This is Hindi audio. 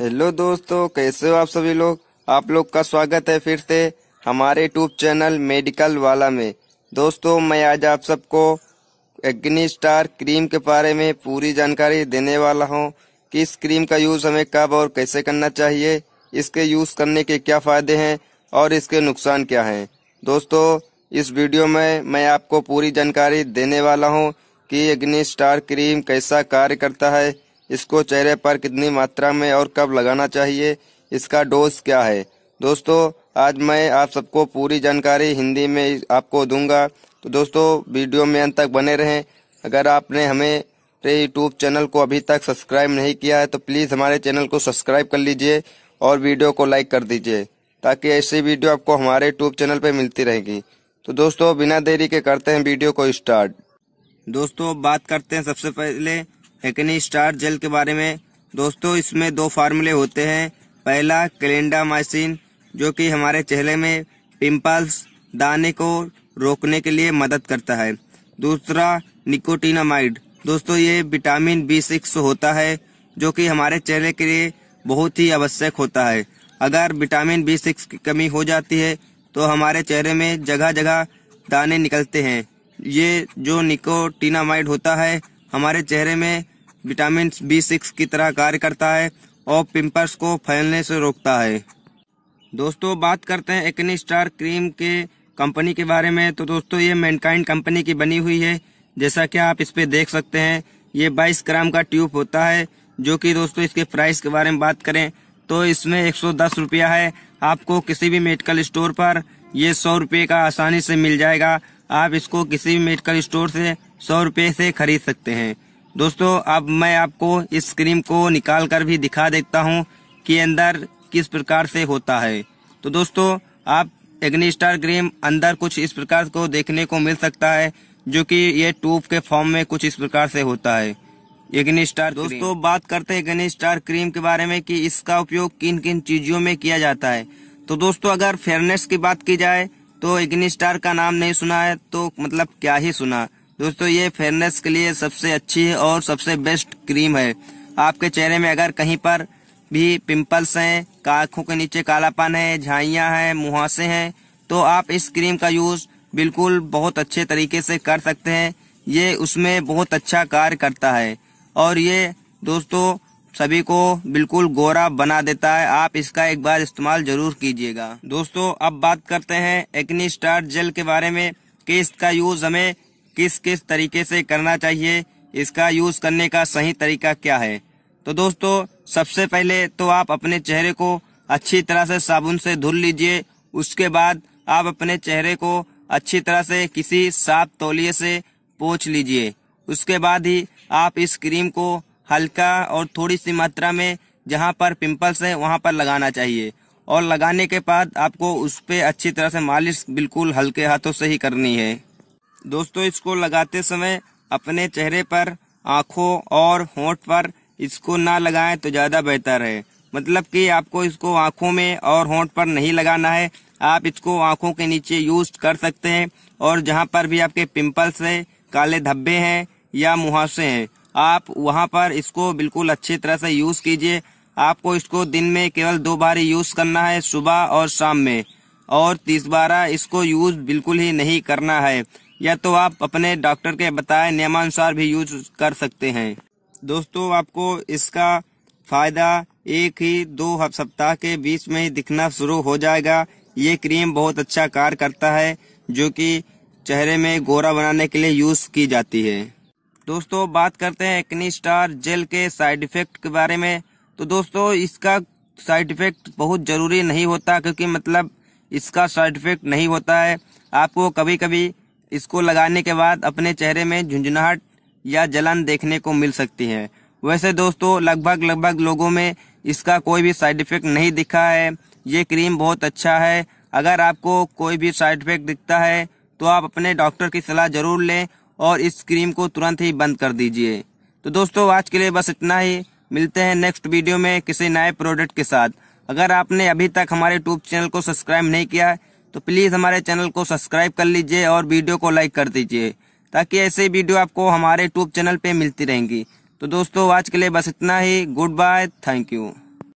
हेलो दोस्तों कैसे हो आप सभी लोग आप लोग का स्वागत है फिर से हमारे यूट्यूब चैनल मेडिकल वाला में दोस्तों मैं आज आप सबको अग्नि स्टार क्रीम के बारे में पूरी जानकारी देने वाला हूं कि इस क्रीम का यूज़ हमें कब और कैसे करना चाहिए इसके यूज़ करने के क्या फ़ायदे हैं और इसके नुकसान क्या हैं दोस्तों इस वीडियो में मैं आपको पूरी जानकारी देने वाला हूँ कि अग्नि स्टार क्रीम कैसा कार्य करता है इसको चेहरे पर कितनी मात्रा में और कब लगाना चाहिए इसका डोज क्या है दोस्तों आज मैं आप सबको पूरी जानकारी हिंदी में आपको दूंगा तो दोस्तों वीडियो में अंत तक बने रहें अगर आपने हमें यूट्यूब चैनल को अभी तक सब्सक्राइब नहीं किया है तो प्लीज़ हमारे चैनल को सब्सक्राइब कर लीजिए और वीडियो को लाइक कर दीजिए ताकि ऐसी वीडियो आपको हमारे यूट्यूब चैनल पर मिलती रहेगी तो दोस्तों बिना देरी के करते हैं वीडियो को स्टार्ट दोस्तों बात करते हैं सबसे पहले हेकनी स्टार जेल के बारे में दोस्तों इसमें दो फार्मूले होते हैं पहला कैलेंडामाइसिन जो कि हमारे चेहरे में पिंपल्स दाने को रोकने के लिए मदद करता है दूसरा निकोटीनामाइड दोस्तों ये विटामिन बी सिक्स होता है जो कि हमारे चेहरे के लिए बहुत ही आवश्यक होता है अगर विटामिन बी सिक्स की कमी हो जाती है तो हमारे चेहरे में जगह जगह दाने निकलते हैं ये जो निकोटीनामाइड होता है हमारे चेहरे में विटामिन बी सिक्स की तरह कार्य करता है और पिंपल्स को फैलने से रोकता है दोस्तों बात करते हैं एक्नी स्टार क्रीम के कंपनी के बारे में तो दोस्तों ये मैनकाइंड कंपनी की बनी हुई है जैसा कि आप इस पर देख सकते हैं ये 22 ग्राम का ट्यूब होता है जो कि दोस्तों इसके प्राइस के बारे में बात करें तो इसमें एक सौ रुपया है आपको किसी भी मेडिकल स्टोर पर ये सौ रुपये का आसानी से मिल जाएगा आप इसको किसी भी मेडिकल स्टोर से सौ रुपये से खरीद सकते हैं दोस्तों अब मैं आपको इस क्रीम को निकाल कर भी दिखा देता हूँ कि अंदर किस प्रकार से होता है तो दोस्तों आप एग्नी स्टार क्रीम अंदर कुछ इस प्रकार को देखने को मिल सकता है जो कि ये ट्यूब के फॉर्म में कुछ इस प्रकार से होता है एग्नी स्टार दोस्तों बात करते हैं एग्नी स्टार क्रीम के बारे में कि इसका उपयोग किन किन चीजों में किया जाता है तो दोस्तों अगर फेयरनेस की बात की जाए तो इग्नी स्टार का नाम नहीं सुना है तो मतलब क्या ही सुना दोस्तों ये फेयरनेस के लिए सबसे अच्छी और सबसे बेस्ट क्रीम है आपके चेहरे में अगर कहीं पर भी पिंपल्स हैं कांखों के नीचे कालापन है झाइयाँ हैं मुहासे हैं तो आप इस क्रीम का यूज़ बिल्कुल बहुत अच्छे तरीके से कर सकते हैं ये उसमें बहुत अच्छा कार्य करता है और ये दोस्तों सभी को बिल्कुल गोरा बना देता है आप इसका एक बार इस्तेमाल जरूर कीजिएगा दोस्तों अब बात करते हैं एक्नी स्टार जेल के बारे में कि इसका यूज हमें किस किस तरीके से करना चाहिए इसका यूज करने का सही तरीका क्या है तो दोस्तों सबसे पहले तो आप अपने चेहरे को अच्छी तरह से साबुन से धुल लीजिए उसके बाद आप अपने चेहरे को अच्छी तरह से किसी साफ तौलिए से पोछ लीजिए उसके बाद ही आप इस क्रीम को हल्का और थोड़ी सी मात्रा में जहाँ पर पिंपल्स है वहाँ पर लगाना चाहिए और लगाने के बाद आपको उस पर अच्छी तरह से मालिश बिल्कुल हल्के हाथों से ही करनी है दोस्तों इसको लगाते समय अपने चेहरे पर आँखों और होंठ पर इसको ना लगाएं तो ज़्यादा बेहतर है मतलब कि आपको इसको आँखों में और होंठ पर नहीं लगाना है आप इसको आँखों के नीचे यूज कर सकते हैं और जहाँ पर भी आपके पिम्पल्स हैं काले धब्बे हैं या मुहासे हैं आप वहाँ पर इसको बिल्कुल अच्छी तरह से यूज कीजिए आपको इसको दिन में केवल दो बार यूज करना है सुबह और शाम में और तीस बारह इसको यूज बिल्कुल ही नहीं करना है या तो आप अपने डॉक्टर के बताए नियमानुसार भी यूज कर सकते हैं दोस्तों आपको इसका फायदा एक ही दो सप्ताह के बीच में ही दिखना शुरू हो जाएगा ये क्रीम बहुत अच्छा कार्य करता है जो कि चेहरे में गोरा बनाने के लिए यूज की जाती है दोस्तों बात करते हैं एक्नी स्टार जेल के साइड इफेक्ट के बारे में तो दोस्तों इसका साइड इफेक्ट बहुत ज़रूरी नहीं होता क्योंकि मतलब इसका साइड इफेक्ट नहीं होता है आपको कभी कभी इसको लगाने के बाद अपने चेहरे में झुंझुनाहट या जलन देखने को मिल सकती है वैसे दोस्तों लगभग लगभग लोगों में इसका कोई भी साइड इफेक्ट नहीं दिखा है ये क्रीम बहुत अच्छा है अगर आपको कोई भी साइड इफेक्ट दिखता है तो आप अपने डॉक्टर की सलाह ज़रूर लें और इस क्रीम को तुरंत ही बंद कर दीजिए तो दोस्तों आज के लिए बस इतना ही मिलते हैं नेक्स्ट वीडियो में किसी नए प्रोडक्ट के साथ अगर आपने अभी तक हमारे यूट्यूब चैनल को सब्सक्राइब नहीं किया है तो प्लीज़ हमारे चैनल को सब्सक्राइब कर लीजिए और वीडियो को लाइक कर दीजिए ताकि ऐसे वीडियो आपको हमारे यूट्यूब चैनल पे मिलती रहेंगी तो दोस्तों आज के लिए बस इतना ही गुड बाय थैंक यू